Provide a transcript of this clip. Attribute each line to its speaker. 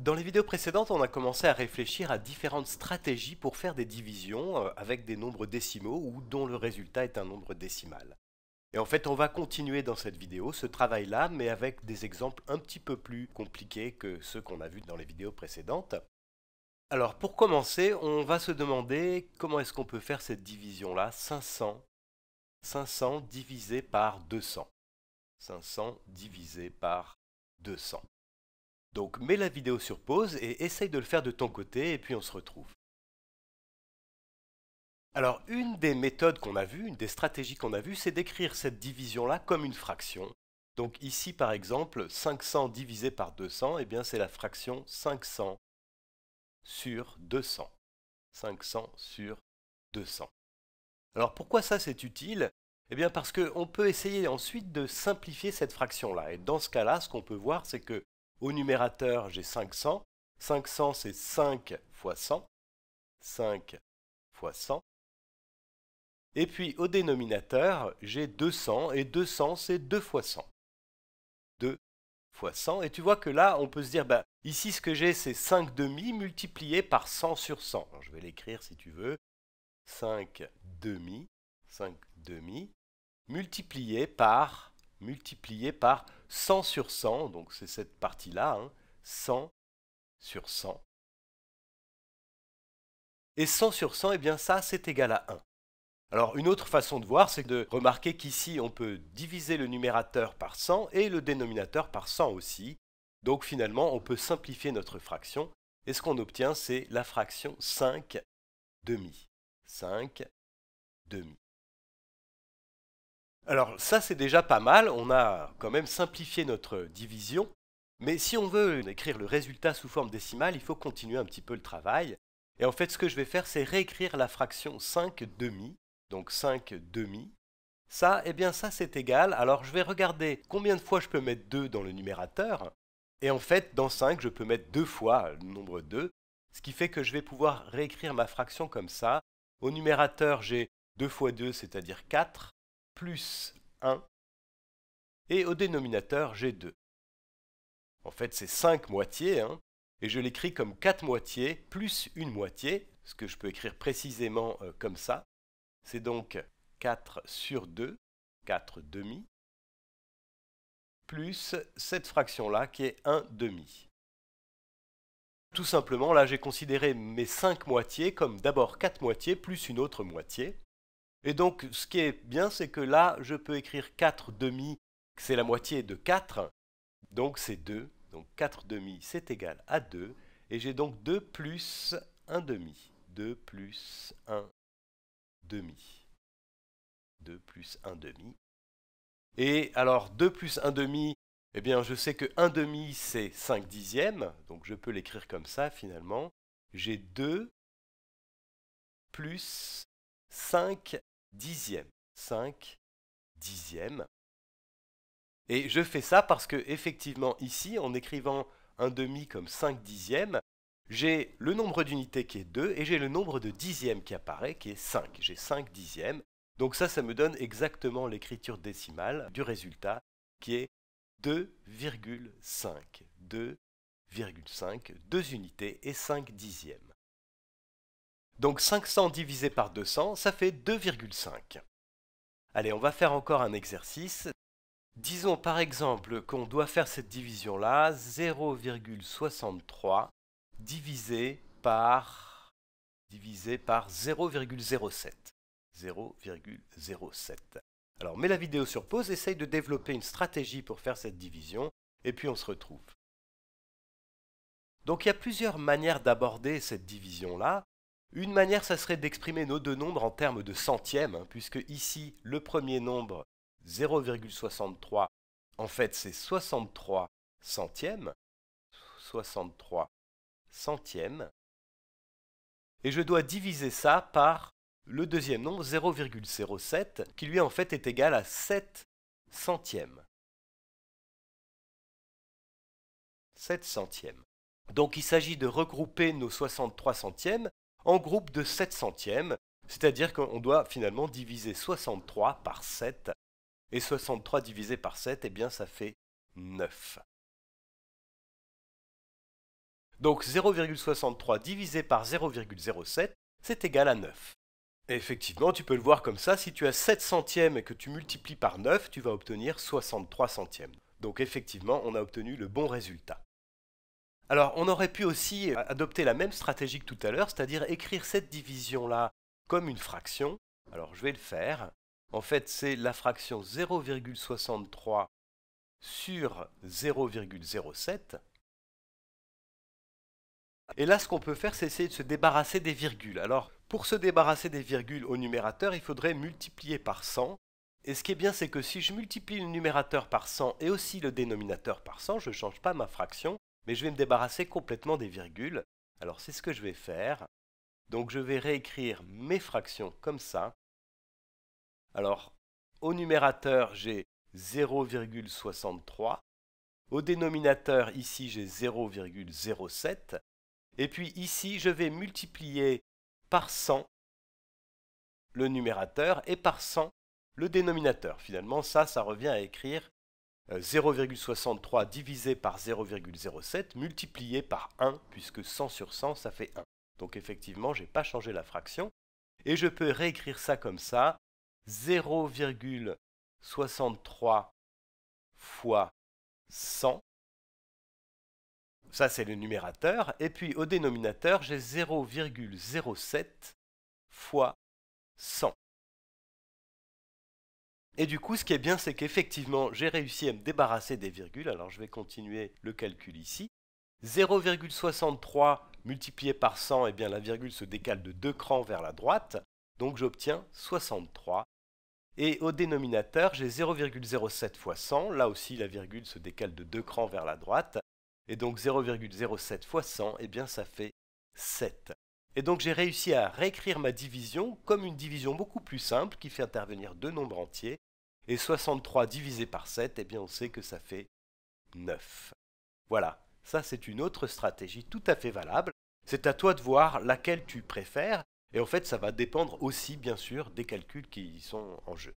Speaker 1: Dans les vidéos précédentes, on a commencé à réfléchir à différentes stratégies pour faire des divisions euh, avec des nombres décimaux ou dont le résultat est un nombre décimal. Et en fait, on va continuer dans cette vidéo ce travail-là, mais avec des exemples un petit peu plus compliqués que ceux qu'on a vus dans les vidéos précédentes. Alors pour commencer, on va se demander comment est-ce qu'on peut faire cette division-là 500, 500 divisé par 200. 500 divisé par 200. Donc mets la vidéo sur pause et essaye de le faire de ton côté et puis on se retrouve. Alors une des méthodes qu'on a vues, une des stratégies qu'on a vues, c'est d'écrire cette division-là comme une fraction. Donc ici par exemple, 500 divisé par 200, eh bien c'est la fraction 500 sur 200. 500 sur 200. Alors pourquoi ça c'est utile eh bien parce qu'on peut essayer ensuite de simplifier cette fraction-là. Et dans ce cas-là, ce qu'on peut voir, c'est que au numérateur, j'ai 500. 500, c'est 5 fois 100. 5 fois 100. Et puis au dénominateur, j'ai 200, et 200, c'est 2 fois 100. 2 fois 100. Et tu vois que là, on peut se dire, bah, ici, ce que j'ai, c'est 5 demi multiplié par 100 sur 100. je vais l'écrire si tu veux. 5 demi, 5 demi, multiplié par multiplié par 100 sur 100, donc c'est cette partie-là, 100 hein. sur 100. Et 100 sur 100, eh bien ça, c'est égal à 1. Alors une autre façon de voir, c'est de remarquer qu'ici, on peut diviser le numérateur par 100 et le dénominateur par 100 aussi. Donc finalement, on peut simplifier notre fraction, et ce qu'on obtient, c'est la fraction 5 demi. 5 demi. Alors ça c'est déjà pas mal, on a quand même simplifié notre division, mais si on veut écrire le résultat sous forme décimale, il faut continuer un petit peu le travail. Et en fait ce que je vais faire c'est réécrire la fraction 5 demi, donc 5 demi. Ça, eh bien ça c'est égal, alors je vais regarder combien de fois je peux mettre 2 dans le numérateur, et en fait dans 5 je peux mettre 2 fois le nombre 2, ce qui fait que je vais pouvoir réécrire ma fraction comme ça. Au numérateur j'ai 2 fois 2 c'est-à-dire 4, plus 1 et au dénominateur j'ai 2. En fait, c'est 5 moitiés, hein, et je l'écris comme 4 moitiés plus une moitié, ce que je peux écrire précisément euh, comme ça. C'est donc 4 sur 2, 4 demi, plus cette fraction-là qui est 1 demi. Tout simplement, là, j'ai considéré mes 5 moitiés comme d'abord 4 moitiés plus une autre moitié, et donc, ce qui est bien, c'est que là, je peux écrire 4 demi, c'est la moitié de 4, donc c'est 2. Donc 4 demi, c'est égal à 2. Et j'ai donc 2 plus 1 demi. 2 plus 1 demi. 2 plus 1 demi. Et alors 2 plus 1 demi, eh bien je sais que 1 demi c'est 5 dixièmes, donc je peux l'écrire comme ça finalement. J'ai 2 plus 5 dixième. 5 dixièmes. Et je fais ça parce que effectivement ici, en écrivant un demi comme 5 dixièmes, j'ai le nombre d'unités qui est 2 et j'ai le nombre de dixièmes qui apparaît qui est 5. J'ai 5 dixièmes. Donc ça, ça me donne exactement l'écriture décimale du résultat qui est 2,5. 2,5, 2 unités et 5 dixièmes. Donc 500 divisé par 200, ça fait 2,5. Allez, on va faire encore un exercice. Disons par exemple qu'on doit faire cette division-là, 0,63 divisé par, 0,07. 0,07. Alors mets la vidéo sur pause, essaye de développer une stratégie pour faire cette division, et puis on se retrouve. Donc il y a plusieurs manières d'aborder cette division-là. Une manière, ça serait d'exprimer nos deux nombres en termes de centièmes, hein, puisque ici, le premier nombre, 0,63, en fait, c'est 63 centièmes. 63 centièmes. Et je dois diviser ça par le deuxième nombre, 0,07, qui lui, en fait, est égal à 7 centièmes. 7 centièmes. Donc il s'agit de regrouper nos 63 centièmes en groupe de 7 centièmes, c'est-à-dire qu'on doit finalement diviser 63 par 7, et 63 divisé par 7, et eh bien ça fait 9. Donc 0,63 divisé par 0,07, c'est égal à 9. Et effectivement, tu peux le voir comme ça, si tu as 7 centièmes et que tu multiplies par 9, tu vas obtenir 63 centièmes. Donc effectivement, on a obtenu le bon résultat. Alors on aurait pu aussi adopter la même stratégie que tout à l'heure, c'est-à-dire écrire cette division-là comme une fraction. Alors je vais le faire. En fait, c'est la fraction 0,63 sur 0,07. Et là, ce qu'on peut faire, c'est essayer de se débarrasser des virgules. Alors, pour se débarrasser des virgules au numérateur, il faudrait multiplier par 100. Et ce qui est bien, c'est que si je multiplie le numérateur par 100 et aussi le dénominateur par 100, je ne change pas ma fraction mais je vais me débarrasser complètement des virgules. Alors c'est ce que je vais faire. Donc je vais réécrire mes fractions comme ça. Alors au numérateur j'ai 0,63. Au dénominateur ici j'ai 0,07. Et puis ici je vais multiplier par 100 le numérateur et par 100 le dénominateur. Finalement ça ça revient à écrire 0,63 euh, divisé par 0,07 multiplié par 1, puisque 100 sur 100, ça fait 1. Donc effectivement, je n'ai pas changé la fraction. Et je peux réécrire ça comme ça. 0,63 fois 100. Ça, c'est le numérateur. Et puis au dénominateur, j'ai 0,07 fois 100. Et du coup, ce qui est bien, c'est qu'effectivement, j'ai réussi à me débarrasser des virgules. Alors, je vais continuer le calcul ici. 0,63 multiplié par 100, et eh bien la virgule se décale de deux crans vers la droite. Donc, j'obtiens 63. Et au dénominateur, j'ai 0,07 fois 100. Là aussi, la virgule se décale de deux crans vers la droite. Et donc 0,07 fois 100, eh bien ça fait 7. Et donc j'ai réussi à réécrire ma division comme une division beaucoup plus simple qui fait intervenir deux nombres entiers et 63 divisé par 7, eh bien on sait que ça fait 9. Voilà, ça c'est une autre stratégie tout à fait valable. C'est à toi de voir laquelle tu préfères. Et en fait, ça va dépendre aussi, bien sûr, des calculs qui sont en jeu.